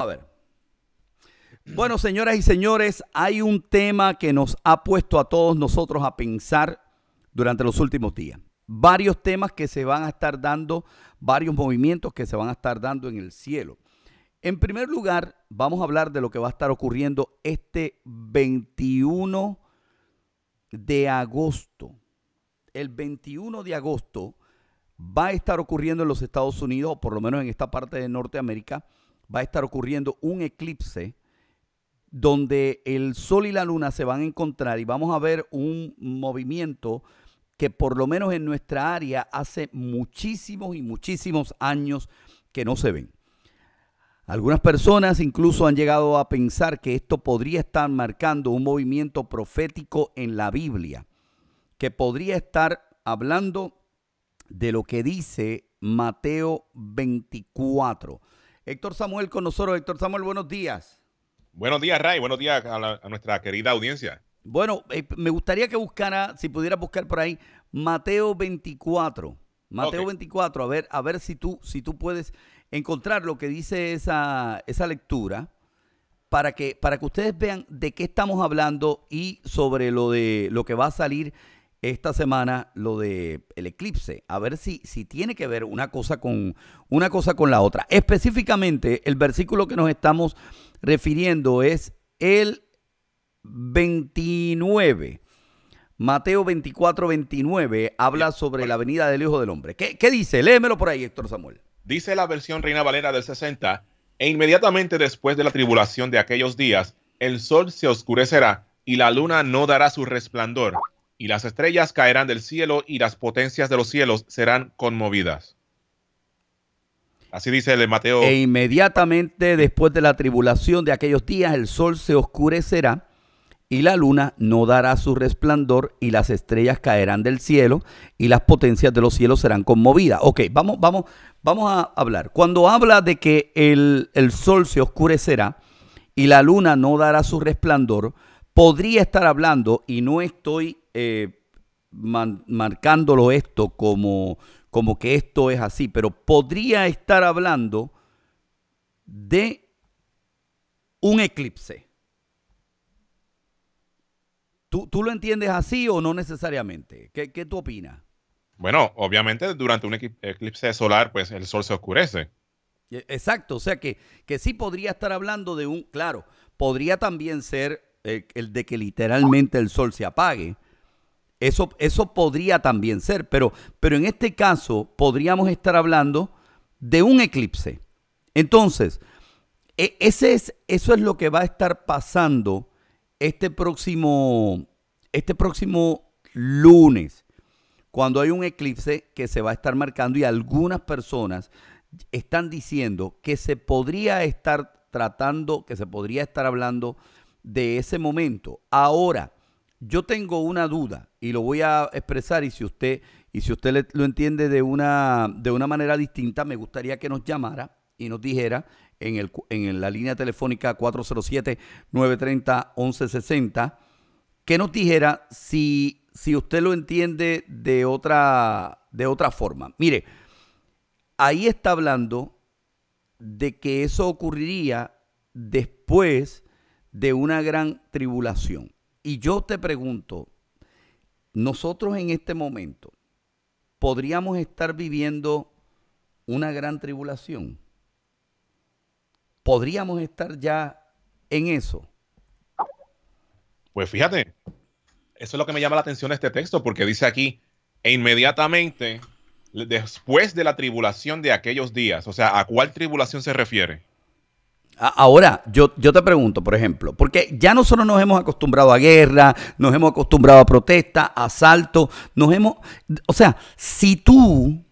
A ver. Bueno, señoras y señores, hay un tema que nos ha puesto a todos nosotros a pensar durante los últimos días. Varios temas que se van a estar dando, varios movimientos que se van a estar dando en el cielo. En primer lugar, vamos a hablar de lo que va a estar ocurriendo este 21 de agosto. El 21 de agosto va a estar ocurriendo en los Estados Unidos, o por lo menos en esta parte de Norteamérica, va a estar ocurriendo un eclipse donde el Sol y la Luna se van a encontrar y vamos a ver un movimiento que por lo menos en nuestra área hace muchísimos y muchísimos años que no se ven. Algunas personas incluso han llegado a pensar que esto podría estar marcando un movimiento profético en la Biblia, que podría estar hablando de lo que dice Mateo 24. Héctor Samuel con nosotros. Héctor Samuel, buenos días. Buenos días, Ray. Buenos días a, nuestra querida audiencia. Bueno, eh, me gustaría que buscara, si pudiera buscar por ahí, Mateo 24. Mateo 24, a ver, a ver si tú, si tú puedes encontrar lo que dice esa, esa lectura para que, para que ustedes vean de qué estamos hablando y sobre lo de lo que va a salir esta semana lo de el eclipse, a ver si, si tiene que ver una cosa con una cosa con la otra. Específicamente, el versículo que nos estamos refiriendo es el 29. Mateo 24, 29 habla sobre la venida del Hijo del Hombre. ¿Qué, qué dice? Léemelo por ahí, Héctor Samuel. Dice la versión Reina Valera del 60, e inmediatamente después de la tribulación de aquellos días, el sol se oscurecerá y la luna no dará su resplandor y las estrellas caerán del cielo y las potencias de los cielos serán conmovidas. Así dice el Mateo. E inmediatamente después de la tribulación de aquellos días, el sol se oscurecerá y la luna no dará su resplandor y las estrellas caerán del cielo y las potencias de los cielos serán conmovidas. Ok, vamos, vamos, vamos a hablar. Cuando habla de que el, el sol se oscurecerá y la luna no dará su resplandor, podría estar hablando, y no estoy eh, marcándolo esto como, como que esto es así, pero podría estar hablando de un eclipse. ¿Tú, lo entiendes así o no necesariamente? ¿Qué, tú opinas? Bueno, obviamente durante un eclipse solar, pues el sol se oscurece. E-, exacto, o sea que, que sí podría estar hablando de un, claro, podría también ser eh, el de que literalmente el sol se apague, eso, podría también ser, pero, pero en este caso podríamos estar hablando de un eclipse. Entonces, e, ese es, eso es lo que va a estar pasando este próximo, este próximo lunes, cuando hay un eclipse que se va a estar marcando y algunas personas están diciendo que se podría estar tratando, que se podría estar hablando de ese momento. Ahora, yo tengo una duda y lo voy a expresar y si usted y si usted lo entiende de una de una manera distinta, me gustaría que nos llamara y nos dijera en, el, en la línea telefónica 407-930-1160, que nos dijera si, si usted lo entiende de otra, de otra forma. Mire, ahí está hablando de que eso ocurriría después de una gran tribulación. Y yo te pregunto, nosotros en este momento podríamos estar viviendo una gran tribulación. Podríamos estar ya en eso. Pues fíjate, eso es lo que me llama la atención de este texto, porque dice aquí, e inmediatamente después de la tribulación de aquellos días, o sea, ¿a cuál tribulación se refiere? Ahora, yo, te pregunto, por ejemplo, porque ya nosotros nos hemos acostumbrado a guerra, nos hemos acostumbrado a protestas, asaltos, nos hemos... O sea, si tú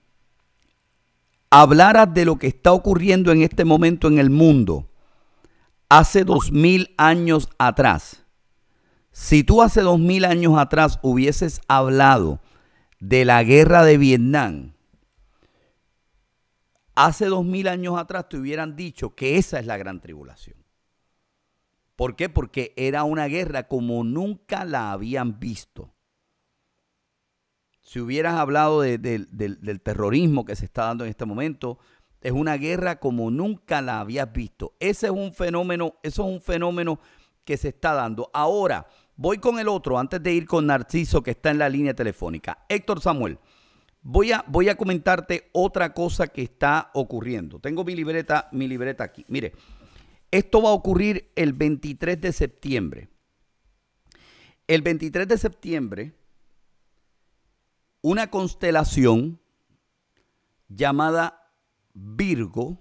hablaras de lo que está ocurriendo en este momento en el mundo, hace dos mil años atrás, si tú hace dos mil años atrás hubieses hablado de la guerra de Vietnam, hace dos mil años atrás te hubieran dicho que esa es la gran tribulación. ¿Por qué? Porque era una guerra como nunca la habían visto. Si hubieras hablado del, del terrorismo que se está dando en este momento, es una guerra como nunca la habías visto. Ese es un fenómeno, eso es un fenómeno que se está dando. Ahora, voy con el otro antes de ir con Narciso que está en la línea telefónica. Héctor Samuel, Voy a, comentarte otra cosa que está ocurriendo. Tengo mi libreta, mi libreta aquí. Mire, esto va a ocurrir el 23 de septiembre. El 23 de septiembre, una constelación llamada Virgo,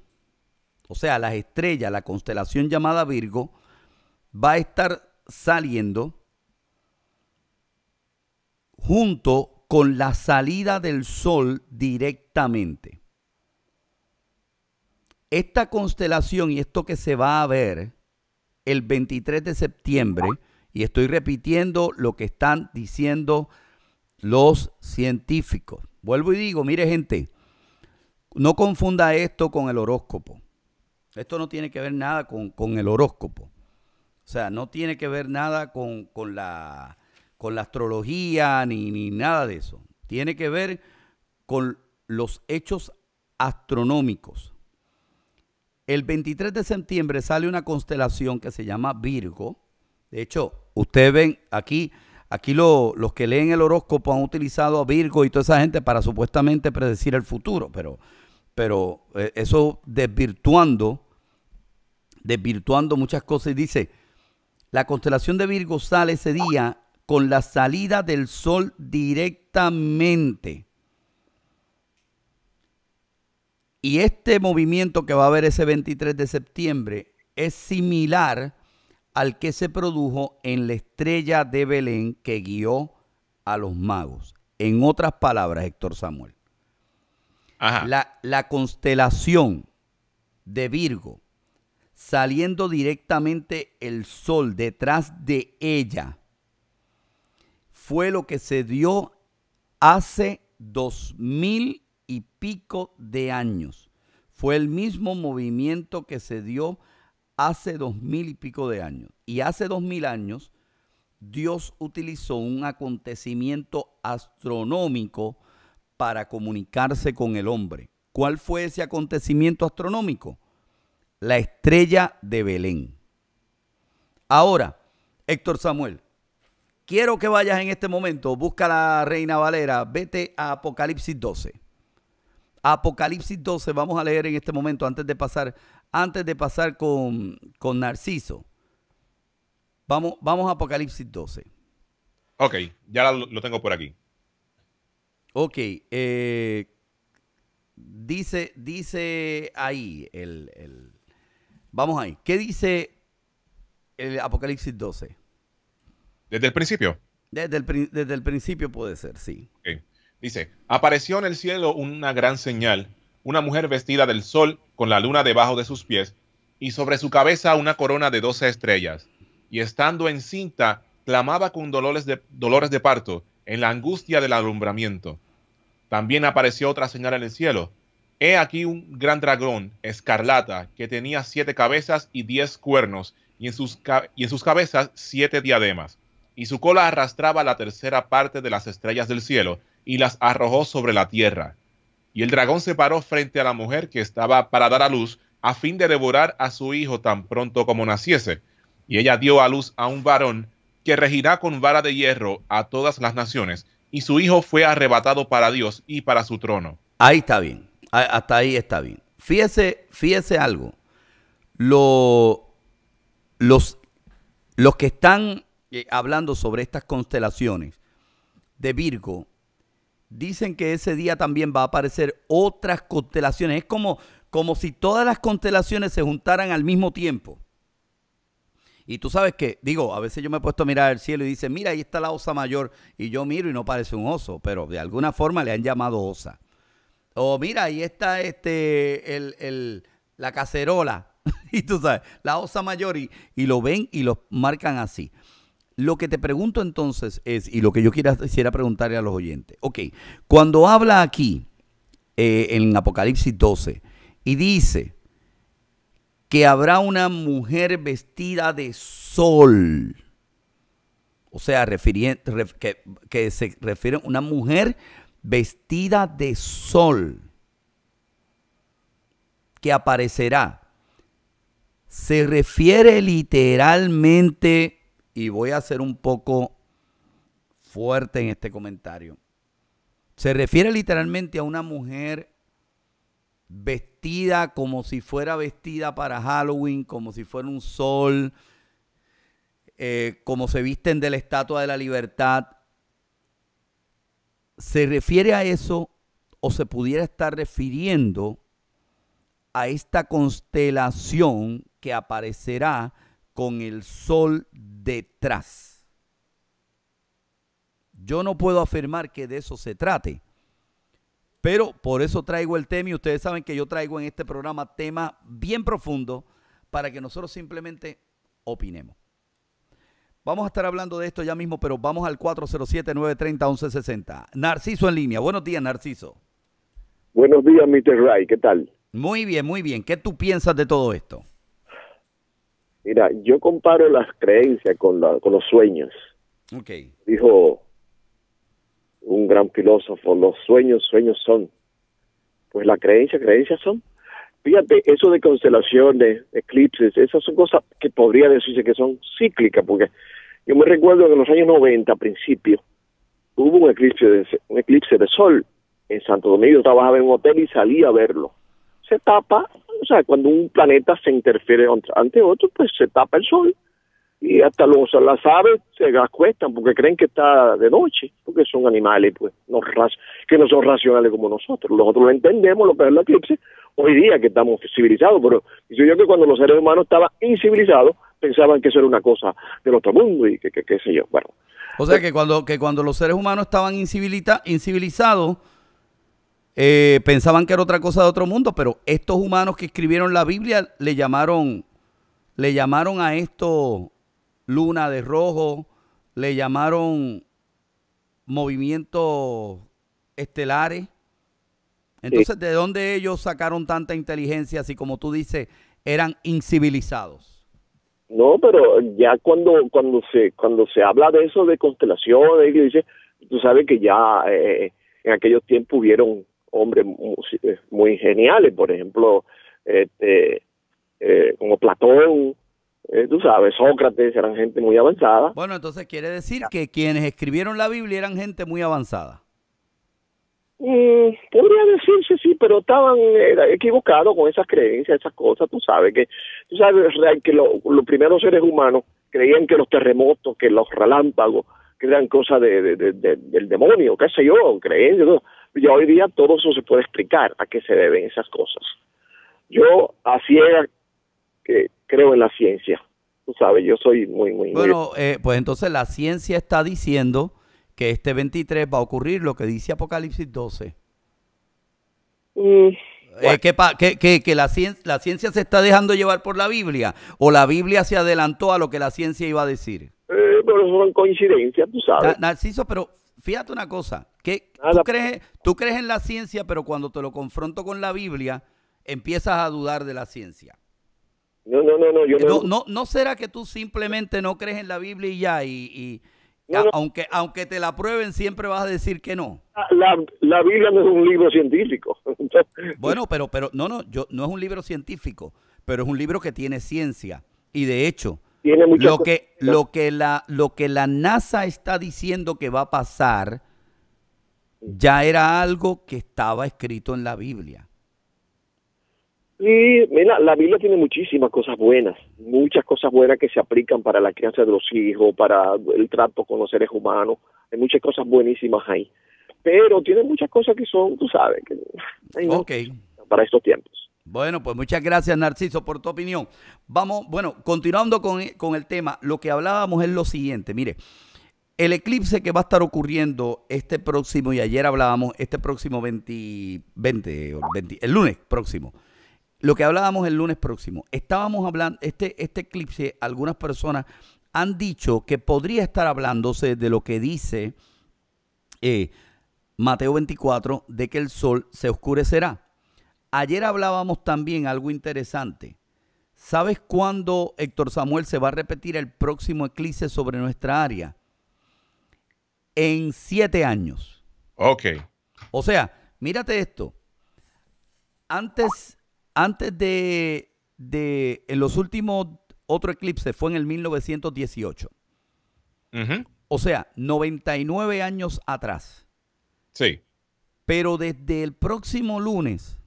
o sea, las estrellas, la constelación llamada Virgo, va a estar saliendo junto con la salida del sol directamente. Esta constelación y esto que se va a ver el 23 de septiembre, y estoy repitiendo lo que están diciendo los científicos. Vuelvo y digo, mire gente, no confunda esto con el horóscopo. Esto no tiene que ver nada con, el horóscopo. O sea, no tiene que ver nada con la con la astrología ni, nada de eso. Tiene que ver con los hechos astronómicos. El 23 de septiembre sale una constelación que se llama Virgo. De hecho, ustedes ven aquí, aquí los que leen el horóscopo han utilizado a Virgo y toda esa gente para supuestamente predecir el futuro, pero, pero eh, eso desvirtuando, desvirtuando muchas cosas. Y dice, la constelación de Virgo sale ese día con la salida del sol directamente. Y este movimiento que va a haber ese 23 de septiembre es similar al que se produjo en la estrella de Belén que guió a los magos. En otras palabras, Héctor Samuel, La, la constelación de Virgo, saliendo directamente el sol detrás de ella, fue lo que se dio hace dos mil y pico de años. Fue el mismo movimiento que se dio hace dos mil y pico de años. Y hace dos mil años Dios utilizó un acontecimiento astronómico para comunicarse con el hombre. ¿Cuál fue ese acontecimiento astronómico? La estrella de Belén. Ahora, Héctor Samuel, Quiero que vayas en este momento, busca la Reina Valera, vete a Apocalipsis 12. Apocalipsis 12 vamos a leer en este momento antes de pasar, antes de pasar con, Narciso. Vamos, vamos a Apocalipsis 12. Ok, ya lo tengo por aquí. Ok, eh, dice, dice ahí el, el, Vamos ahí. ¿Qué dice el Apocalipsis 12? ¿Desde el principio? Desde el, principio puede ser, sí. Dice, apareció en el cielo una gran señal, una mujer vestida del sol con la luna debajo de sus pies y sobre su cabeza una corona de doce estrellas. Y estando encinta, clamaba con dolores de, dolores de parto en la angustia del alumbramiento. También apareció otra señal en el cielo. He aquí un gran dragón, escarlata, que tenía siete cabezas y diez cuernos, y en sus, y en sus cabezas siete diademas y su cola arrastraba la tercera parte de las estrellas del cielo y las arrojó sobre la tierra. Y el dragón se paró frente a la mujer que estaba para dar a luz, a fin de devorar a su hijo tan pronto como naciese. Y ella dio a luz a un varón que regirá con vara de hierro a todas las naciones, y su hijo fue arrebatado para Dios y para su trono. Ahí está bien, hasta ahí está bien. Fíjese, fíjese algo. Lo, los, los que están eh, hablando sobre estas constelaciones de Virgo, dicen que ese día también va a aparecer otras constelaciones. Es como, como si todas las constelaciones se juntaran al mismo tiempo. Y tú sabes que, digo, a veces yo me he puesto a mirar al cielo y dice, mira, ahí está la osa mayor. Y yo miro y no parece un oso, pero de alguna forma le han llamado osa. O mira, ahí está este, el, el, la cacerola. y tú sabes, la osa mayor. Y, y lo ven y lo marcan así. Lo que te pregunto entonces es, y lo que yo quisiera preguntarle a los oyentes, ok, cuando habla aquí eh, en Apocalipsis 12 y dice que habrá una mujer vestida de sol, o sea, que, que se refiere a una mujer vestida de sol que aparecerá, se refiere literalmente y voy a ser un poco fuerte en este comentario. Se refiere literalmente a una mujer vestida como si fuera vestida para Halloween, como si fuera un sol, eh, como se visten de la Estatua de la Libertad. ¿Se refiere a eso o se pudiera estar refiriendo a esta constelación que aparecerá con el sol detrás. Yo no puedo afirmar que de eso se trate, pero por eso traigo el tema y ustedes saben que yo traigo en este programa tema bien profundo para que nosotros simplemente opinemos. Vamos a estar hablando de esto ya mismo, pero vamos al 407-930-1160. Narciso en línea. Buenos días, Narciso. Buenos días, Mr. Ray. ¿Qué tal? Muy bien, muy bien. ¿Qué tú piensas de todo esto? Mira, yo comparo las creencias con, con los sueños. Dijo un gran filósofo, los sueños, sueños son. Pues la creencia, creencias son. Fíjate, eso de constelaciones, eclipses, esas son cosas que podría decirse que son cíclicas, porque yo me recuerdo que en los años 90, a principio, hubo un eclipse, de, un eclipse de sol en Santo Domingo. Yo trabajaba en un hotel y salí a verlo se tapa, o sea, cuando un planeta se interfiere ante otro, pues se tapa el sol. Y hasta los, las aves se acuestan porque creen que está de noche, porque son animales pues no que no son racionales como nosotros. Nosotros lo entendemos, lo que es el eclipse, hoy día que estamos civilizados, pero yo creo que cuando los seres humanos estaban incivilizados, pensaban que eso era una cosa del otro mundo y que qué sé yo. Bueno. O sea, que cuando, que cuando los seres humanos estaban incivilita, incivilizados, eh, pensaban que era otra cosa de otro mundo, pero estos humanos que escribieron la Biblia le llamaron, le llamaron a esto luna de rojo, le llamaron movimientos estelares. Entonces, ¿de dónde ellos sacaron tanta inteligencia si, como tú dices, eran incivilizados? No, pero ya cuando cuando se cuando se habla de eso de constelaciones, tú sabes que ya eh, en aquellos tiempos hubieron hombres eh, muy, geniales, por ejemplo, este, eh, como Platón, eh, tú sabes, Sócrates, eran gente muy avanzada. Bueno, entonces quiere decir que quienes escribieron la Biblia eran gente muy avanzada. Mm, podría decirse sí, pero estaban equivocados con esas creencias, esas cosas, tú sabes que, tú sabes que los primeros seres humanos creían que los terremotos, que los relámpagos, que eran cosas de, del demonio, qué sé yo, creencias, y hoy día todo eso se puede explicar a qué se deben esas cosas. Yo así era que creo en la ciencia. Tú sabes, yo soy muy, muy... Bueno, eh, pues entonces la ciencia está diciendo que este 23 va a ocurrir lo que dice Apocalipsis 12. Mm, eh, que, que, la, ciencia, la ciencia se está dejando llevar por la Biblia o la Biblia se adelantó a lo que la ciencia iba a decir. Eh, pero son coincidencias, tú sabes. Narciso, pero fíjate una cosa, que tú crees, tú crees en la ciencia, pero cuando te lo confronto con la Biblia, empiezas a dudar de la ciencia. No, no, no, no, no. No, será que tú simplemente no crees en la Biblia y ya, y, aunque aunque te la prueben siempre vas a decir que no. La, la Biblia no es un libro científico. bueno, pero pero no no, yo no es un libro científico, pero es un libro que tiene ciencia y de hecho lo que, lo que la lo que la NASA está diciendo que va a pasar ya era algo que estaba escrito en la Biblia. Sí, mira, la Biblia tiene muchísimas cosas buenas, muchas cosas buenas que se aplican para la crianza de los hijos, para el trato con los seres humanos, hay muchas cosas buenísimas ahí, pero tiene muchas cosas que son, tú sabes, para estos tiempos. Bueno, pues muchas gracias Narciso por tu opinión. Vamos, bueno, continuando con, el tema, lo que hablábamos es lo siguiente, mire, el eclipse que va a estar ocurriendo este próximo, y ayer hablábamos, este próximo 20, 20, el lunes próximo, lo que hablábamos el lunes próximo, estábamos hablando, este, este eclipse, algunas personas han dicho que podría estar hablándose de lo que dice eh, Mateo 24, de que el sol se oscurecerá. Ayer hablábamos también algo interesante. ¿Sabes cuándo, Héctor Samuel, se va a repetir el próximo eclipse sobre nuestra área? En siete años. Ok. O sea, mírate esto. Antes, antes de, en los últimos, otro eclipse fue en el 1918. O sea, 99 años atrás. Sí. Pero desde el próximo lunes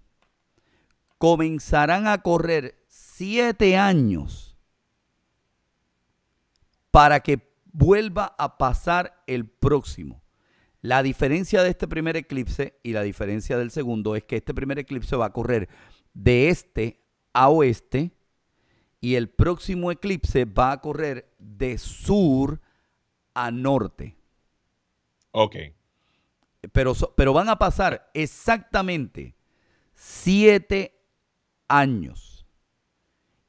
comenzarán a correr siete años para que vuelva a pasar el próximo. La diferencia de este primer eclipse y la diferencia del segundo es que este primer eclipse va a correr de este a oeste y el próximo eclipse va a correr de sur a norte. Ok. Pero, pero van a pasar exactamente siete años.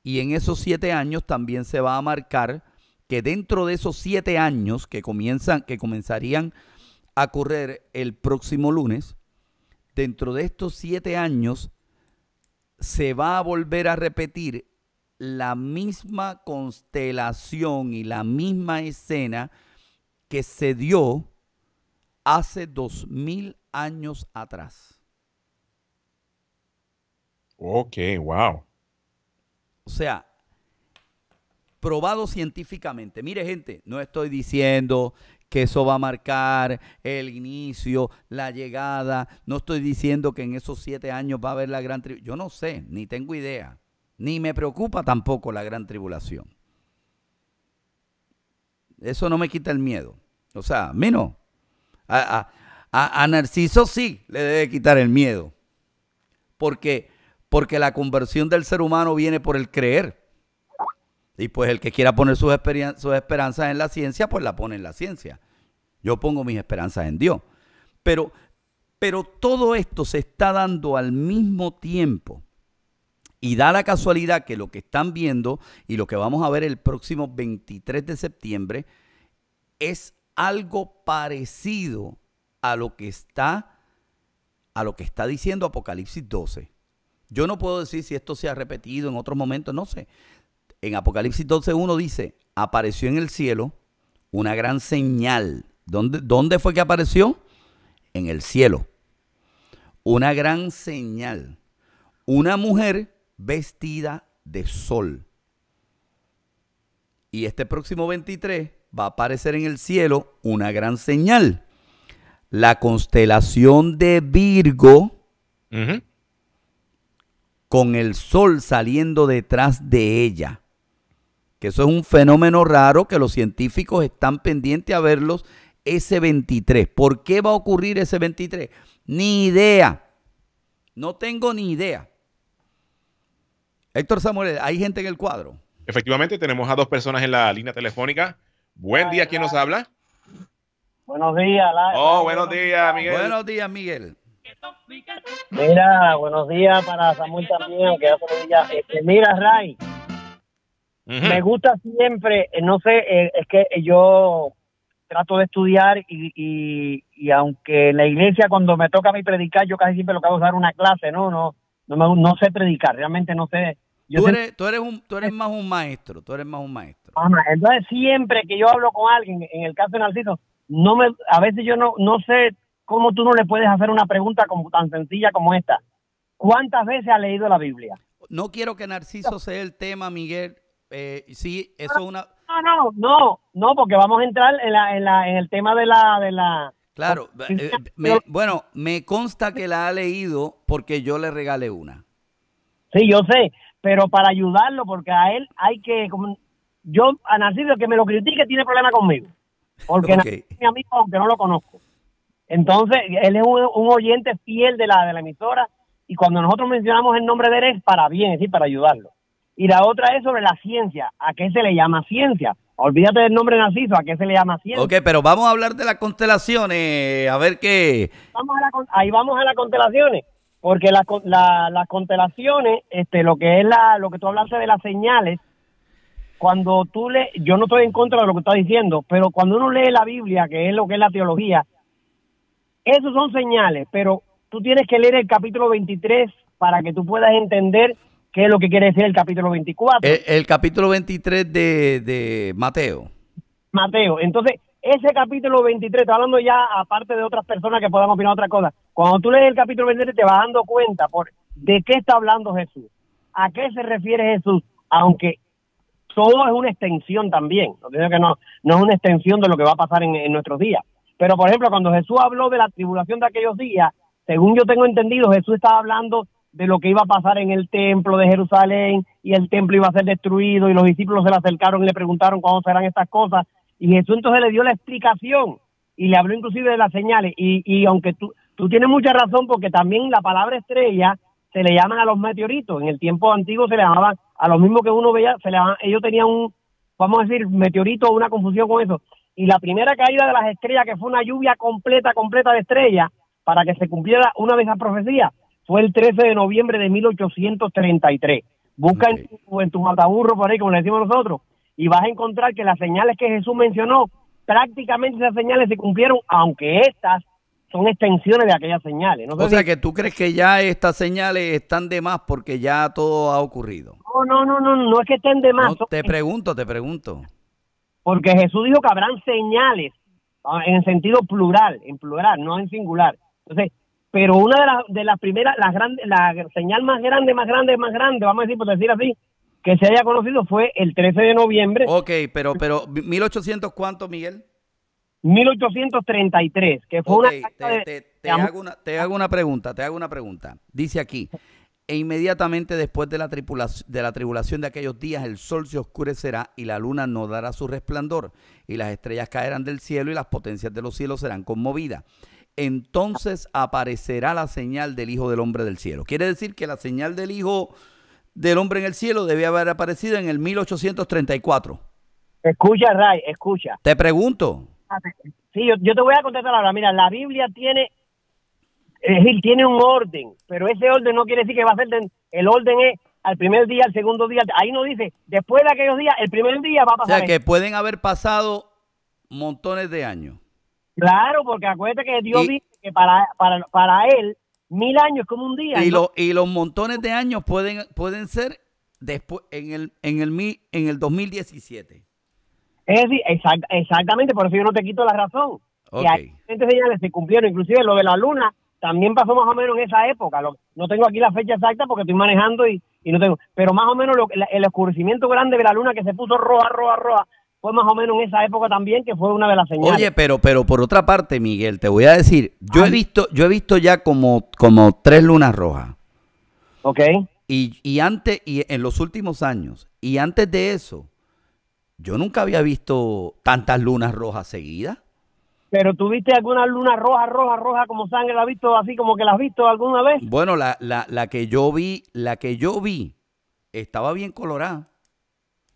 Y en esos siete años también se va a marcar que dentro de esos siete años que comienzan, que comenzarían a correr el próximo lunes, dentro de estos siete años se va a volver a repetir la misma constelación y la misma escena que se dio hace dos mil años atrás. Ok, wow. O sea, probado científicamente. Mire gente, no estoy diciendo que eso va a marcar el inicio, la llegada. No estoy diciendo que en esos siete años va a haber la gran tribulación. Yo no sé, ni tengo idea. Ni me preocupa tampoco la gran tribulación. Eso no me quita el miedo. O sea, a mí no. A, Narciso sí le debe quitar el miedo. Porque porque la conversión del ser humano viene por el creer. Y pues el que quiera poner sus, esperanzas en la ciencia, pues la pone en la ciencia. Yo pongo mis esperanzas en Dios. Pero, pero todo esto se está dando al mismo tiempo. Y da la casualidad que lo que están viendo y lo que vamos a ver el próximo 23 de septiembre es algo parecido a lo que está a lo que está diciendo Apocalipsis 12. Yo no puedo decir si esto se ha repetido en otros momentos, no sé. En Apocalipsis 12.1 dice, apareció en el cielo una gran señal. ¿Dónde, fue que apareció? En el cielo. Una gran señal. Una mujer vestida de sol. Y este próximo 23 va a aparecer en el cielo una gran señal. La constelación de Virgo con el sol saliendo detrás de ella. Que eso es un fenómeno raro que los científicos están pendientes a verlos ese 23. ¿Por qué va a ocurrir ese 23? Ni idea. No tengo ni idea. Héctor Samuel, ¿hay gente en el cuadro? Efectivamente, tenemos a dos personas en la línea telefónica. Buen día, ¿quién nos habla? Buenos días, Oh, buenos días, Miguel. Buenos días, Miguel. Mira, buenos días para Samuel también, aunque día. Este, mira, Ray, me gusta siempre, eh, no sé, eh, es que eh, yo trato de estudiar y, aunque en la iglesia cuando me toca a mí predicar, yo casi siempre lo que hago es dar una clase, ¿no? No, no, sé predicar, realmente no sé. tú, eres, más un maestro, tú eres más un maestro. entonces siempre que yo hablo con alguien, en el caso de Narciso, no me, a veces yo no, no sé ¿cómo tú no le puedes hacer una pregunta como, tan sencilla como esta? ¿Cuántas veces ha leído la Biblia? No quiero que Narciso sea el tema, Miguel. Eh, sí, eso es una... No, no, no, no, porque vamos a entrar en, la, en, la, en el tema de la... De la... Claro, eh, bueno, me consta que la ha leído porque yo le regalé una. Sí, yo sé, pero para ayudarlo, porque a él hay que... yo, a Narciso, que me lo critique, tiene problema conmigo. Porque mi amigo, aunque no lo conozco. Entonces, él es un, oyente fiel de la, de la emisora y cuando nosotros mencionamos el nombre de él es para bien, es decir, para ayudarlo. Y la otra es sobre la ciencia. ¿A qué se le llama ciencia? Olvídate del nombre narciso, ¿a qué se le llama ciencia? Ok, pero vamos a hablar de las constelaciones, a ver qué... ahí vamos a las constelaciones, porque la, las constelaciones, este, lo que es la, lo que tú hablaste de las señales, cuando tú le, yo no estoy en contra de lo que estás diciendo, pero cuando uno lee la Biblia, que es lo que es la teología, esos son señales, pero tú tienes que leer el capítulo 23 para que tú puedas entender qué es lo que quiere decir el capítulo 24. El, capítulo 23 de, de Mateo. Mateo. Entonces, ese capítulo 23, está hablando ya aparte de otras personas que puedan opinar otra cosa. Cuando tú lees el capítulo 23 te vas dando cuenta por de qué está hablando Jesús, a qué se refiere Jesús, aunque todo es una extensión también, no que no, no es una extensión de lo que va a pasar en, en nuestros días, pero, por ejemplo, cuando Jesús habló de la tribulación de aquellos días, según yo tengo entendido, Jesús estaba hablando de lo que iba a pasar en el templo de Jerusalén y el templo iba a ser destruido y los discípulos se le acercaron y le preguntaron cuándo serán estas cosas. Y Jesús entonces le dio la explicación y le habló inclusive de las señales. Y, y aunque tú, tú tienes mucha razón porque también la palabra estrella se le llaman a los meteoritos. En el tiempo antiguo se le llamaban a lo mismo que uno veía, se le ellos tenían un, vamos a decir, meteorito, una confusión con eso y la primera caída de las estrellas, que fue una lluvia completa, completa de estrellas, para que se cumpliera una de esas profecías, fue el 13 de noviembre de 1833. Busca en, tu, mataburro por ahí, como le decimos nosotros, y vas a encontrar que las señales que Jesús mencionó, prácticamente esas señales se cumplieron, aunque estas son extensiones de aquellas señales. o sea que tú crees que ya estas señales están de más porque ya todo ha ocurrido. No, no, no, no, no es que estén de más. te pregunto, te pregunto. Porque Jesús dijo que habrán señales ah, en sentido plural, en plural, no en singular. Entonces, pero una de las primeras, las grandes, la señal más grande, más grande, más grande, vamos a decir, por decir así, que se haya conocido fue el 13 de noviembre. Ok, pero, pero, ¿1800 cuánto, Miguel? 1833, que fue una, te hago una pregunta, te hago una pregunta. Dice aquí, e inmediatamente después de la, de la tribulación de aquellos días, el sol se oscurecerá y la luna no dará su resplandor, y las estrellas caerán del cielo y las potencias de los cielos serán conmovidas. Entonces aparecerá la señal del Hijo del Hombre del Cielo. Quiere decir que la señal del Hijo del Hombre en el Cielo debía haber aparecido en el 1834. Escucha, Ray, escucha. Te pregunto. Sí, yo, yo te voy a contestar ahora. Mira, la Biblia tiene es decir, tiene un orden, pero ese orden no quiere decir que va a ser, el orden es al primer día, al segundo día, ahí no dice, después de aquellos días, el primer día va a pasar. O sea, que pueden haber pasado montones de años. Claro, porque acuérdate que Dios dice que para, para, él mil años es como un día. Y, y los montones de años pueden, pueden ser después en el, en el, en el 2017. Es decir, exactamente, por eso yo no te quito la razón. Okay. hay diferentes señales se cumplieron, inclusive lo de la luna también pasó más o menos en esa época. no tengo aquí la fecha exacta porque estoy manejando y, no tengo, pero más o menos lo, el oscurecimiento grande de la luna que se puso roja, roja, roja, fue más o menos en esa época también que fue una de las señales. Oye, pero pero por otra parte, Miguel, te voy a decir, yo he visto yo he visto ya como como tres lunas rojas. Ok. y antes y en los últimos años y antes de eso yo nunca había visto tantas lunas rojas seguidas. Pero viste alguna luna roja, roja, roja como sangre, ¿la has visto así como que la has visto alguna vez? Bueno, la, la, la que yo vi, la que yo vi, estaba bien colorada.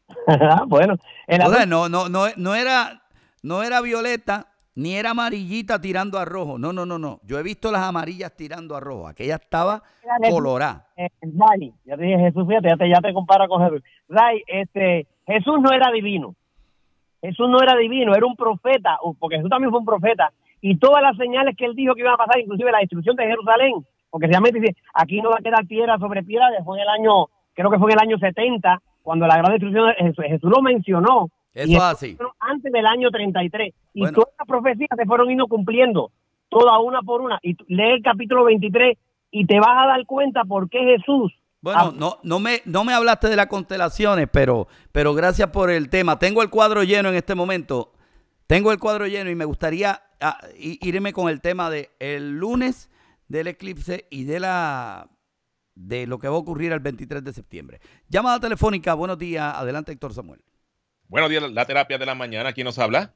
Ah, bueno, no, no, no, no era, no era violeta, ni era amarillita tirando a rojo. No, no, no, no. Yo he visto las amarillas tirando a rojo. Aquella estaba colorada. Eh, Ray, ya te dije Jesús, fíjate, ya te, comparo con Jesús. Ray, este, Jesús no era divino. Jesús no era divino, era un profeta, porque Jesús también fue un profeta. Y todas las señales que él dijo que iban a pasar, inclusive la destrucción de Jerusalén, porque realmente dice, aquí no va a quedar piedra sobre piedra, fue en el año, creo que fue en el año 70, cuando la gran destrucción, de Jesús lo mencionó. Eso así. Antes del año 33. Y todas las profecías se fueron ido cumpliendo, toda una por una. Y lee el capítulo 23 y te vas a dar cuenta por qué Jesús bueno, ah. no, no, me, no me hablaste de las constelaciones, pero, pero gracias por el tema. Tengo el cuadro lleno en este momento. Tengo el cuadro lleno y me gustaría ah, irme con el tema de el lunes del eclipse y de la de lo que va a ocurrir el 23 de septiembre. Llamada telefónica, buenos días. Adelante, Héctor Samuel. Buenos días, la terapia de la mañana. ¿Quién nos habla?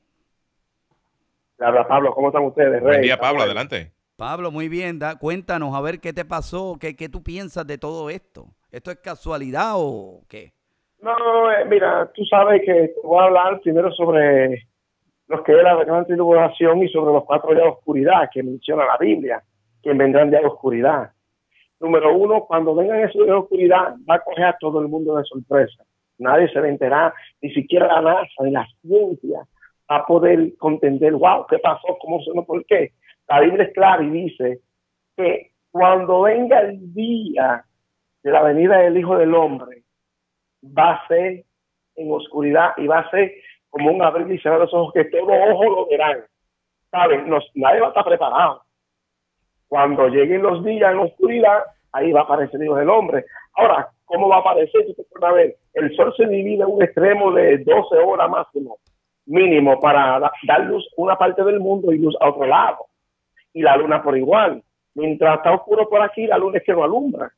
habla Pablo. ¿Cómo están ustedes, Buen Pablo. Adelante. Pablo, muy bien, da, cuéntanos a ver qué te pasó, qué, qué tú piensas de todo esto. ¿Esto es casualidad o qué? No, eh, mira, tú sabes que voy a hablar primero sobre los que es la gran tribulación y sobre los cuatro días de oscuridad que menciona la Biblia, que vendrán días de oscuridad. Número uno, cuando vengan esos días de oscuridad, va a coger a todo el mundo de sorpresa. Nadie se va ni siquiera la NASA ni la ciencia, va a poder contender, wow, ¿qué pasó? ¿Cómo se no? ¿Por qué? la Biblia es clara y dice que cuando venga el día de la venida del Hijo del Hombre, va a ser en oscuridad y va a ser como un abrir y cerrar los ojos, que todo ojos lo verán. ¿Saben? nadie va a estar preparado. Cuando lleguen los días en oscuridad, ahí va a aparecer el Hijo del Hombre. Ahora, ¿cómo va a aparecer? A ver, el sol se divide en un extremo de 12 horas máximo, mínimo, para dar luz a una parte del mundo y luz a otro lado y la luna por igual. Mientras está oscuro por aquí, la luna es que lo alumbra.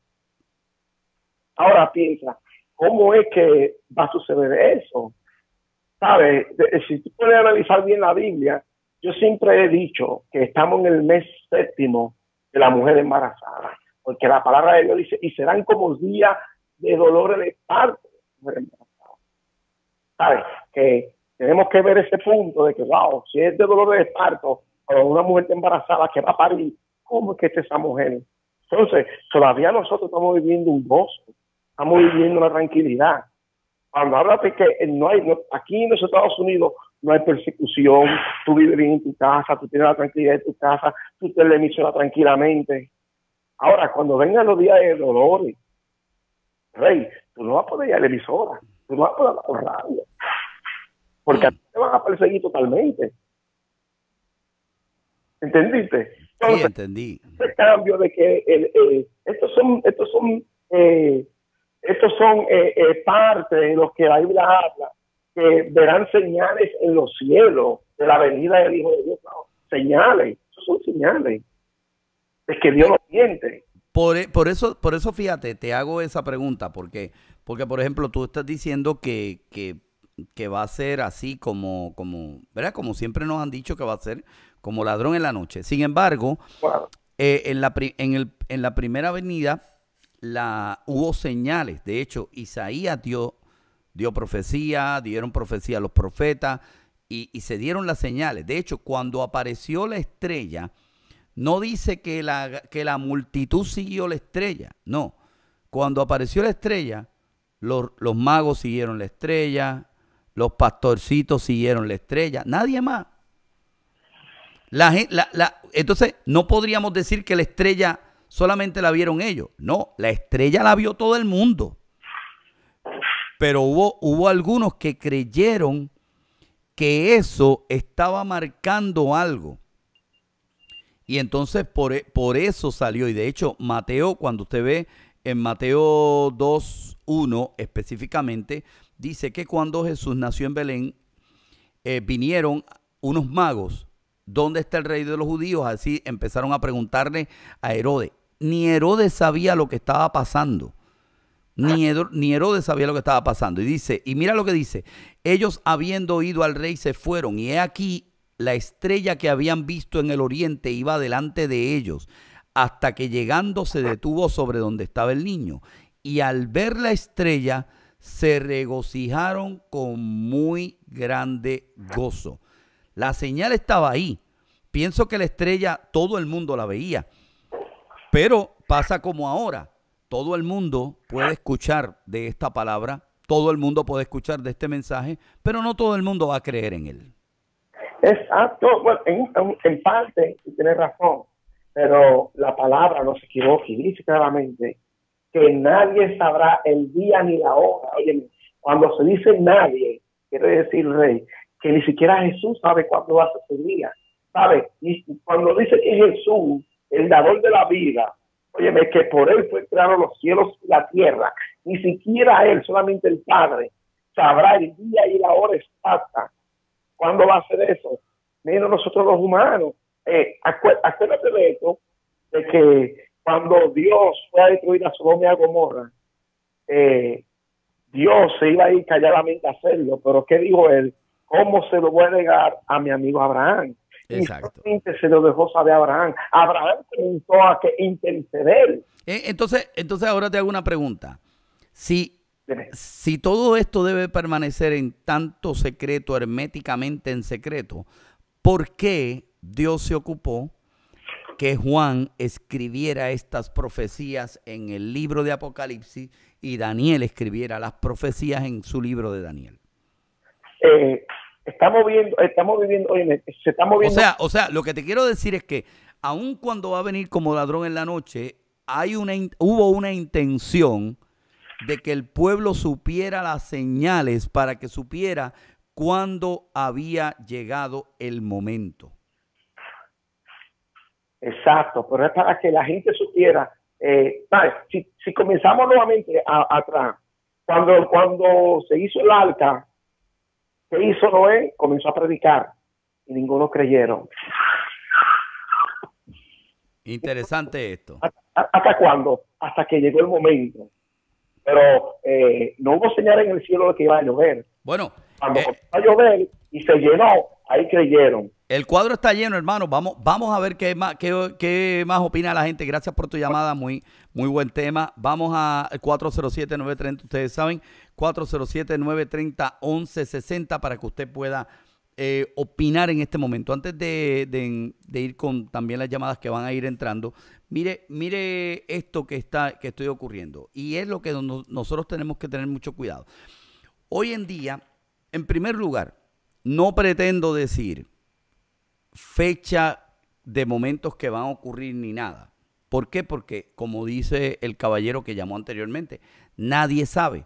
Ahora piensa, ¿cómo es que va a suceder eso? ¿Sabes? Si tú puedes analizar bien la Biblia, yo siempre he dicho que estamos en el mes séptimo de la mujer embarazada, porque la palabra de Dios dice, y serán como días de dolores de parto. ¿Sabes? Que tenemos que ver ese punto de que, wow, si es de dolor de parto, o una mujer embarazada que va a parir, ¿cómo es que este esa mujer? Entonces, todavía nosotros estamos viviendo un bosque. estamos viviendo una tranquilidad. Cuando hablas de que no hay, aquí en los Estados Unidos no hay persecución, tú vives bien en tu casa, tú tienes la tranquilidad de tu casa, tú te emisora tranquilamente. Ahora, cuando vengan los días de dolores, rey, tú no vas a poder ir a la emisora, tú no vas a poder hablar radio, porque te van a perseguir totalmente. ¿Entendiste? sí, entendí. Es cambio de que estos son, estos son, eh, estos son eh, eh, parte de los que la Biblia habla, que verán señales en los cielos de la venida del Hijo de Dios. señales, son señales. Es que Dios lo siente. Por, por, eso, por eso, fíjate, te hago esa pregunta, porque, porque por ejemplo, tú estás diciendo que, que, va a ser así como, como, ¿verdad? Como siempre nos han dicho que va a ser, como ladrón en la noche. Sin embargo, eh, en, la primera avenida la, hubo señales. De hecho, Isaías dio, dio profecía, dieron profecía a los profetas y, se dieron las señales. De hecho, cuando apareció la estrella, no dice que la, que la multitud siguió la estrella. No. Cuando apareció la estrella, los magos siguieron la estrella, los pastorcitos siguieron la estrella, nadie más entonces, no podríamos decir que la estrella solamente la vieron ellos. No, la estrella la vio todo el mundo. Pero hubo, algunos que creyeron que eso estaba marcando algo. Y entonces por, eso salió. Y de hecho, Mateo, cuando usted ve en Mateo 2.1 específicamente, dice que cuando Jesús nació en Belén, eh, vinieron unos magos ¿dónde está el rey de los judíos? Así empezaron a preguntarle a Herodes. Ni Herodes sabía lo que estaba pasando. Ni, ah. Herodes, sabía lo que estaba pasando. Y dice, y mira lo que dice, ellos habiendo oído al rey se fueron, y he aquí la estrella que habían visto en el oriente iba delante de ellos, hasta que llegando se ah. detuvo sobre donde estaba el niño. Y al ver la estrella, se regocijaron con muy grande ah. gozo. La señal estaba ahí. Pienso que la estrella todo el mundo la veía. Pero pasa como ahora. Todo el mundo puede escuchar de esta palabra, todo el mundo puede escuchar de este mensaje, pero no todo el mundo va a creer en él. Exacto, bueno, en, parte, parte tienes razón, pero la palabra no se equivoca dice claramente que nadie sabrá el día ni la hora. cuando se dice nadie, quiere decir rey, que ni siquiera Jesús sabe cuándo va a día. ¿Sabe? Y cuando dice que Jesús, el dador de la vida, óyeme, que por él fue creado los cielos y la tierra, ni siquiera él, solamente el Padre, sabrá el día y la hora exacta. cuando va a ser eso? Menos nosotros los humanos, eh, acuérdate de esto, de que cuando Dios fue a destruir a Sodoma y Gomorra, eh, Dios se iba a ir calladamente a hacerlo, pero ¿qué dijo él? ¿Cómo se lo voy a negar a mi amigo Abraham? Exacto. Y se lo dejó saber a Abraham. Abraham a que interceder. Eh, entonces, entonces ahora te hago una pregunta. Si si todo esto debe permanecer en tanto secreto, herméticamente en secreto, ¿por qué Dios se ocupó que Juan escribiera estas profecías en el libro de Apocalipsis y Daniel escribiera las profecías en su libro de Daniel? Eh, Estamos viendo, estamos viviendo, se está moviendo. O sea, o sea, lo que te quiero decir es que aun cuando va a venir como ladrón en la noche, hay una, hubo una intención de que el pueblo supiera las señales para que supiera cuándo había llegado el momento. Exacto, pero es para que la gente supiera. Eh, si, si, comenzamos nuevamente atrás, cuando, cuando se hizo el alta, ¿Qué hizo Noé? Comenzó a predicar y ninguno creyeron. Interesante esto. ¿Hasta cuándo? Hasta que llegó el momento. Pero eh, no hubo señal en el cielo de que iba a llover. Bueno. Cuando eh, comenzó a llover y se llenó, ahí creyeron. El cuadro está lleno, hermano. Vamos, vamos a ver qué más, qué, más opina la gente. Gracias por tu llamada. Muy, muy buen tema. Vamos a 407-930. Ustedes saben, 407-930-1160 para que usted pueda eh, opinar en este momento. Antes de, ir con también las llamadas que van a ir entrando, mire, mire esto que, está, que estoy ocurriendo. Y es lo que nosotros tenemos que tener mucho cuidado. Hoy en día, en primer lugar, no pretendo decir fecha de momentos que van a ocurrir ni nada. ¿Por qué? Porque, como dice el caballero que llamó anteriormente, nadie sabe.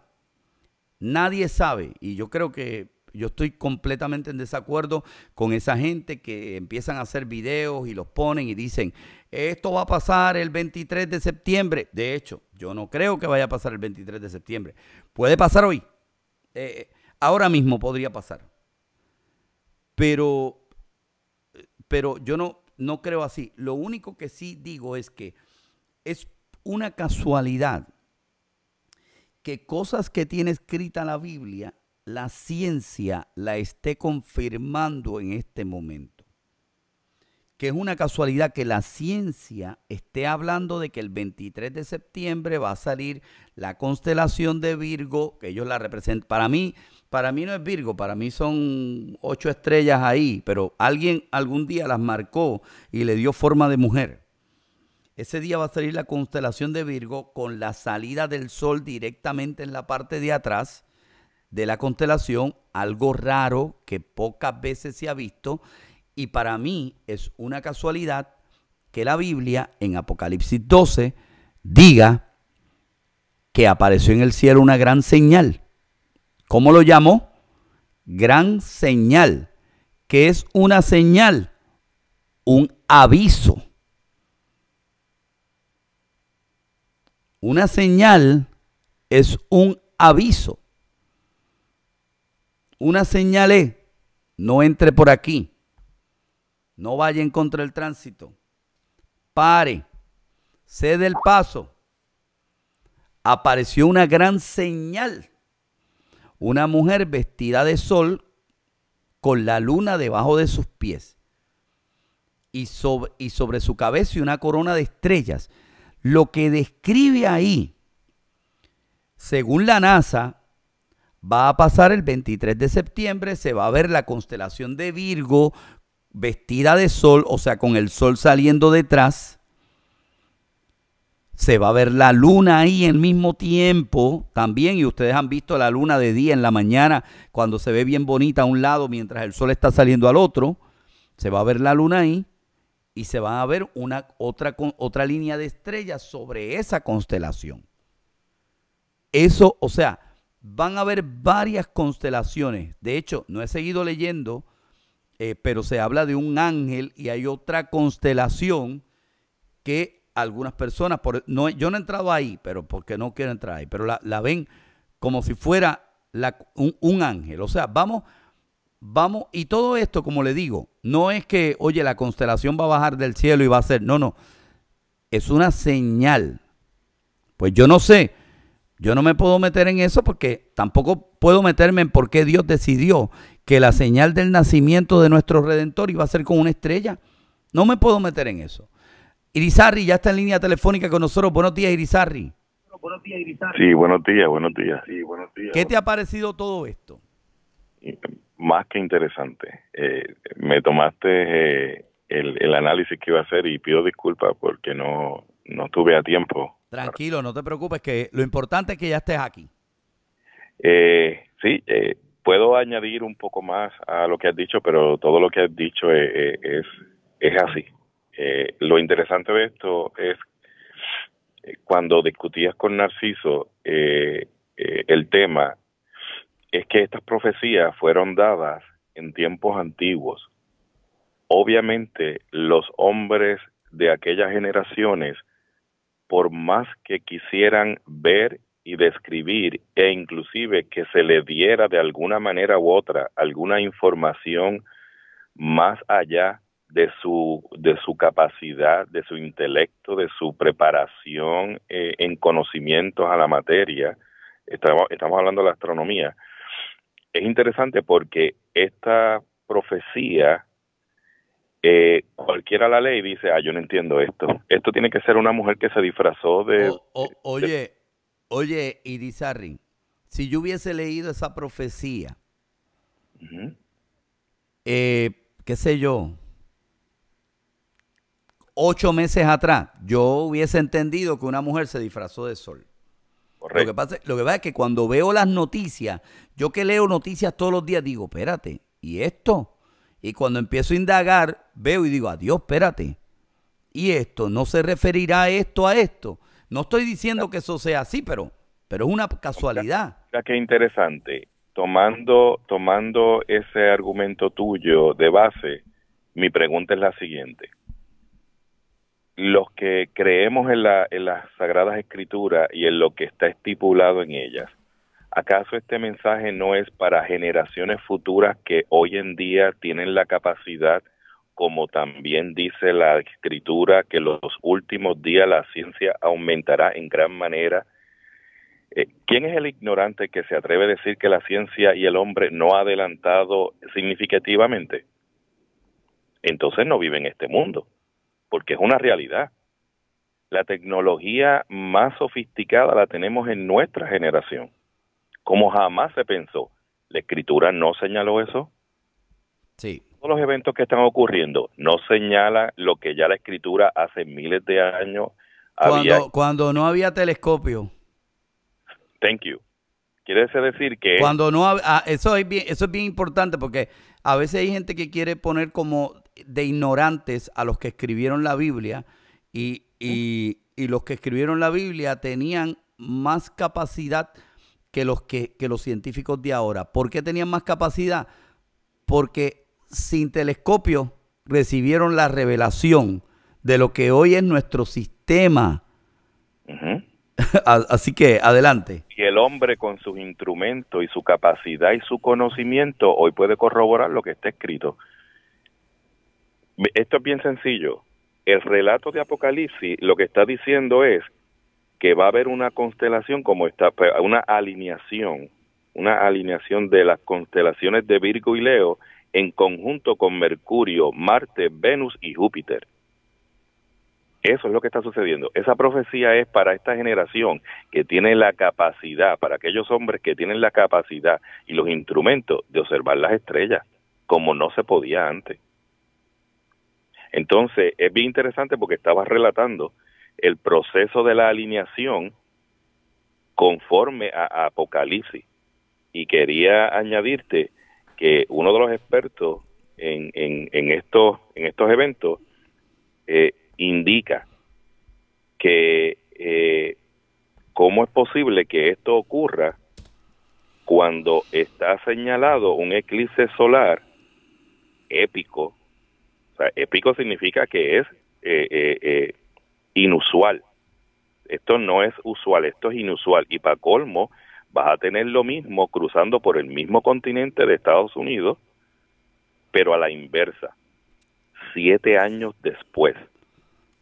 Nadie sabe. Y yo creo que yo estoy completamente en desacuerdo con esa gente que empiezan a hacer videos y los ponen y dicen, esto va a pasar el 23 de septiembre. De hecho, yo no creo que vaya a pasar el 23 de septiembre. Puede pasar hoy. Eh, eh, ahora mismo podría pasar. Pero pero yo no, no creo así. Lo único que sí digo es que es una casualidad que cosas que tiene escrita la Biblia, la ciencia la esté confirmando en este momento que es una casualidad que la ciencia esté hablando de que el 23 de septiembre va a salir la constelación de Virgo, que ellos la representan. Para mí, para mí no es Virgo, para mí son ocho estrellas ahí, pero alguien algún día las marcó y le dio forma de mujer. Ese día va a salir la constelación de Virgo con la salida del sol directamente en la parte de atrás de la constelación, algo raro que pocas veces se ha visto y para mí es una casualidad que la Biblia en Apocalipsis 12 diga que apareció en el cielo una gran señal. ¿Cómo lo llamó? Gran señal. que es una señal? Un aviso. Una señal es un aviso. Una señal es, no entre por aquí no vayan contra el tránsito. Pare. Cede el paso. Apareció una gran señal. Una mujer vestida de sol con la luna debajo de sus pies y sobre, y sobre su cabeza y una corona de estrellas. Lo que describe ahí, según la NASA, va a pasar el 23 de septiembre, se va a ver la constelación de Virgo vestida de sol, o sea, con el sol saliendo detrás, se va a ver la luna ahí al mismo tiempo también. Y ustedes han visto la luna de día en la mañana, cuando se ve bien bonita a un lado mientras el sol está saliendo al otro. Se va a ver la luna ahí y se va a ver una, otra, otra línea de estrellas sobre esa constelación. Eso, o sea, van a haber varias constelaciones. De hecho, no he seguido leyendo eh, pero se habla de un ángel y hay otra constelación que algunas personas, e, no, yo no he entrado ahí, pero porque no quiero entrar ahí, pero la, ven como si fuera un, ángel. O sea, vamos, vamos, y todo esto, como le digo, no es que, oye, la constelación va a bajar del cielo y va a ser, no, no, es una señal. Pues yo no sé, yo no me puedo meter en eso porque tampoco puedo meterme en por qué Dios decidió que la señal del nacimiento de nuestro Redentor iba a ser con una estrella. No me puedo meter en eso. Irizarri ya está en línea telefónica con nosotros. Buenos días, Irizarri. Buenos días, Irizarri. Sí, buenos días, buenos días. ¿Qué te ha parecido todo esto? Más que interesante. Eh, me tomaste eh, el, análisis que iba a hacer y pido disculpas porque no, no estuve a tiempo. Tranquilo, no te preocupes, que lo importante es que ya estés aquí. Eh, sí, eh, puedo añadir un poco más a lo que has dicho, pero todo lo que has dicho e, e, es, es, así. Eh, lo interesante de esto es eh, cuando discutías con Narciso eh, el tema, es que estas profecías fueron dadas en tiempos antiguos. Obviamente los hombres de aquellas generaciones, por más que quisieran ver y describir e inclusive que se le diera de alguna manera u otra alguna información más allá de su, de su capacidad, de su intelecto, de su preparación eh, en conocimientos a la materia. Estamos, hablando de la astronomía. Es interesante porque esta profecía, eh, cualquiera la ley dice, ah, yo no entiendo esto. Esto tiene que ser una mujer que se disfrazó de... oye, de, Oye, Irizarri, si yo hubiese leído esa profecía, eh, qué sé yo, ocho meses atrás, yo hubiese entendido que una mujer se disfrazó de sol. Lo que, pasa, lo que pasa es que cuando veo las noticias, yo que leo noticias todos los días, digo, espérate, ¿y esto? Y cuando empiezo a indagar, veo y digo, adiós, espérate. ¿Y esto? ¿No se referirá esto a esto? No estoy diciendo que eso sea así, pero, pero es una casualidad. Mira qué interesante. Tomando, tomando ese argumento tuyo de base, mi pregunta es la siguiente. Los que creemos en, la, en las Sagradas Escrituras y en lo que está estipulado en ellas, ¿acaso este mensaje no es para generaciones futuras que hoy en día tienen la capacidad como también dice la escritura, que los últimos días la ciencia aumentará en gran manera. Eh, ¿Quién es el ignorante que se atreve a decir que la ciencia y el hombre no ha adelantado significativamente? Entonces no vive en este mundo, porque es una realidad. La tecnología más sofisticada la tenemos en nuestra generación, como jamás se pensó. La escritura no señaló eso. Sí, todos los eventos que están ocurriendo no señala lo que ya la escritura hace miles de años cuando, había... Cuando no había telescopio. Thank you. Quiere decir que... Cuando no ah, eso, es bien, eso es bien importante porque a veces hay gente que quiere poner como de ignorantes a los que escribieron la Biblia y, y, los que escribieron la Biblia tenían más capacidad que los, que, que los científicos de ahora. ¿Por qué tenían más capacidad? Porque sin telescopio recibieron la revelación de lo que hoy es nuestro sistema. Así que adelante. Y el hombre con sus instrumentos y su capacidad y su conocimiento hoy puede corroborar lo que está escrito. Esto es bien sencillo. El relato de Apocalipsis lo que está diciendo es que va a haber una constelación como esta, una alineación, una alineación de las constelaciones de Virgo y Leo en conjunto con Mercurio, Marte, Venus y Júpiter. Eso es lo que está sucediendo. Esa profecía es para esta generación que tiene la capacidad, para aquellos hombres que tienen la capacidad y los instrumentos de observar las estrellas, como no se podía antes. Entonces, es bien interesante porque estabas relatando el proceso de la alineación conforme a Apocalipsis. Y quería añadirte que uno de los expertos en, en, estos, en estos eventos eh, indica que eh, cómo es posible que esto ocurra cuando está señalado un eclipse solar épico. O sea, épico significa que es eh, eh, inusual. Esto no es usual, esto es inusual. Y para colmo, vas a tener lo mismo cruzando por el mismo continente de Estados Unidos, pero a la inversa, siete años después.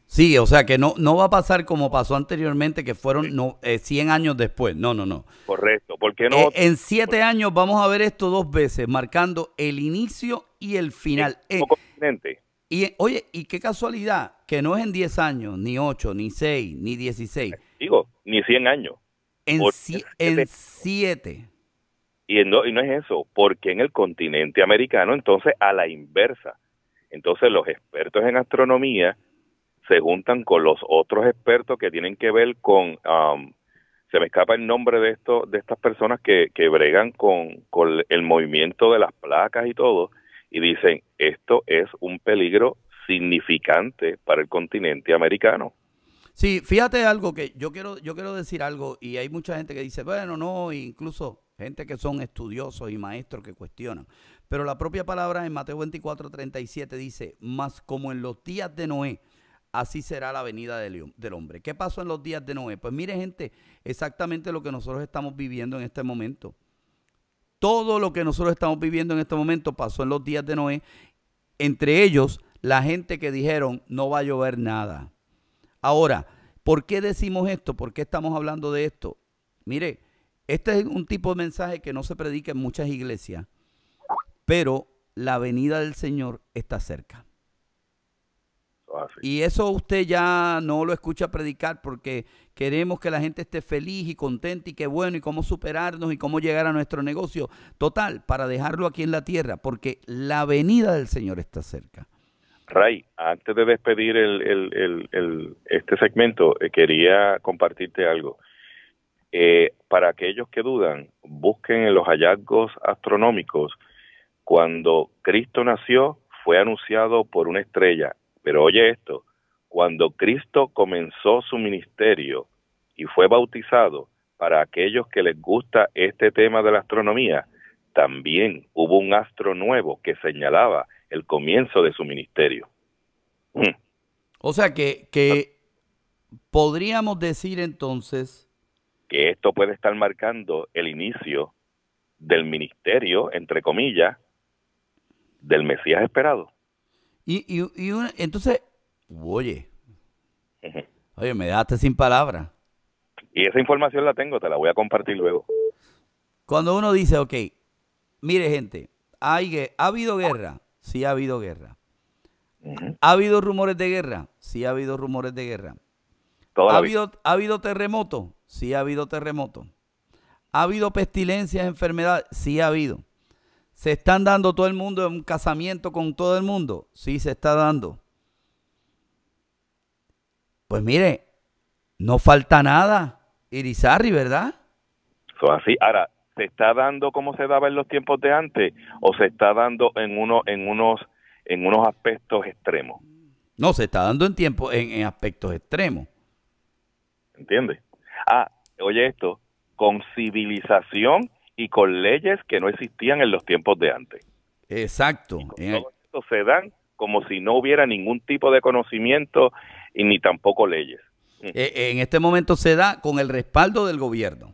Sí, o sea que no, no va a pasar como pasó anteriormente, que fueron no, 100 eh, años después. No, no, no. Correcto, porque no. Eh, en siete años vamos a ver esto dos veces, marcando el inicio y el final. Eh, continente. Y oye, y qué casualidad que no es en 10 años, ni 8, ni 6, ni 16. Digo, ni 100 años en, siete. Y no, y no es eso, porque en el continente americano, entonces a la inversa. Entonces los expertos en astronomía se juntan con los otros expertos que tienen que ver con, um, se me escapa el nombre de, esto, de estas personas que, bregan con, con el movimiento de las placas y todo, y dicen, esto es un peligro significante para el continente americano. Sí, fíjate algo que yo quiero, yo quiero decir algo y hay mucha gente que dice, bueno, no, incluso gente que son estudiosos y maestros que cuestionan. Pero la propia palabra en Mateo 24, 37 dice, más como en los días de Noé, así será la venida del, hombre. ¿Qué pasó en los días de Noé? Pues mire gente, exactamente lo que nosotros estamos viviendo en este momento. Todo lo que nosotros estamos viviendo en este momento pasó en los días de Noé. Entre ellos, la gente que dijeron, no va a llover nada. Ahora, ¿por qué decimos esto? ¿Por qué estamos hablando de esto? Mire, este es un tipo de mensaje que no se predica en muchas iglesias, pero la venida del Señor está cerca. Ah, y eso usted ya no lo escucha predicar porque queremos que la gente esté feliz y contenta y qué bueno y cómo superarnos y cómo llegar a nuestro negocio. Total, para dejarlo aquí en la tierra, porque la venida del Señor está cerca. Ray, antes de despedir este segmento, eh, quería compartirte algo. Eh, para aquellos que dudan, busquen en los hallazgos astronómicos. Cuando Cristo nació, fue anunciado por una estrella. Pero oye esto, cuando Cristo comenzó su ministerio y fue bautizado, para aquellos que les gusta este tema de la astronomía, también hubo un astro nuevo que señalaba el comienzo de su ministerio. Mm. O sea que, ah. podríamos decir entonces que esto puede estar marcando el inicio del ministerio, entre comillas, del Mesías esperado. Y, y, y entonces, oye, oye, me dejaste sin palabras. Y esa información la tengo, te la voy a compartir luego. Cuando uno dice, ok, mire gente, hay, ha habido guerra, sí ha habido guerra. ¿Ha habido rumores de guerra? Sí ha habido rumores de guerra. ¿Ha habido, ¿Ha habido terremoto? Sí ha habido terremoto. ¿Ha habido pestilencias, enfermedades? Sí ha habido. ¿Se están dando todo el mundo un casamiento con todo el mundo? Sí se está dando. Pues mire, no falta nada, Irizarri, ¿verdad? eso así. Ahora, se está dando como se daba en los tiempos de antes o se está dando en uno en unos en unos aspectos extremos. No, se está dando en tiempo en, aspectos extremos. ¿Entiendes? Ah, oye esto, con civilización y con leyes que no existían en los tiempos de antes. Exacto. en eh, todo esto se dan como si no hubiera ningún tipo de conocimiento y ni tampoco leyes. Eh, en este momento se da con el respaldo del gobierno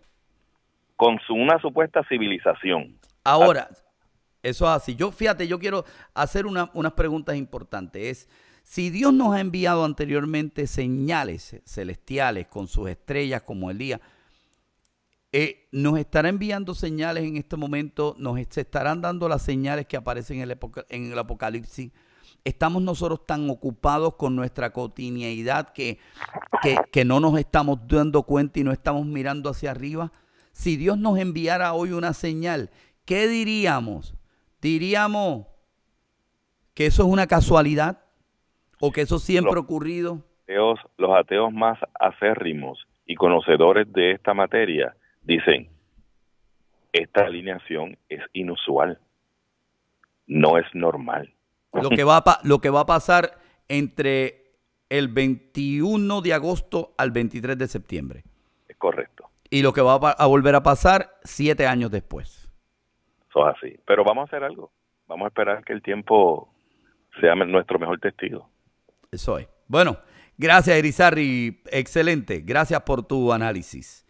con su, una supuesta civilización. Ahora, eso así. Yo, fíjate, yo quiero hacer unas preguntas importantes. Es, si Dios nos ha enviado anteriormente señales celestiales con sus estrellas como el día, eh, ¿nos estará enviando señales en este momento? ¿Nos estarán dando las señales que aparecen en el, Apocalipsis? ¿Estamos nosotros tan ocupados con nuestra cotidianidad que, que no nos estamos dando cuenta y no estamos mirando hacia arriba? si Dios nos enviara hoy una señal, ¿qué diríamos? ¿Diríamos que eso es una casualidad? ¿O que eso siempre ha ocurrido? los ateos más acérrimos y conocedores de esta materia dicen, esta alineación es inusual, no es normal. Lo que va a, lo que va a pasar entre el 21 de agosto al 23 de septiembre. Es correcto y lo que va a, volver a pasar siete años después. Eso es así. Pero vamos a hacer algo. Vamos a esperar que el tiempo sea nuestro mejor testigo. Eso es. Bueno, gracias Irizarri, Excelente. Gracias por tu análisis.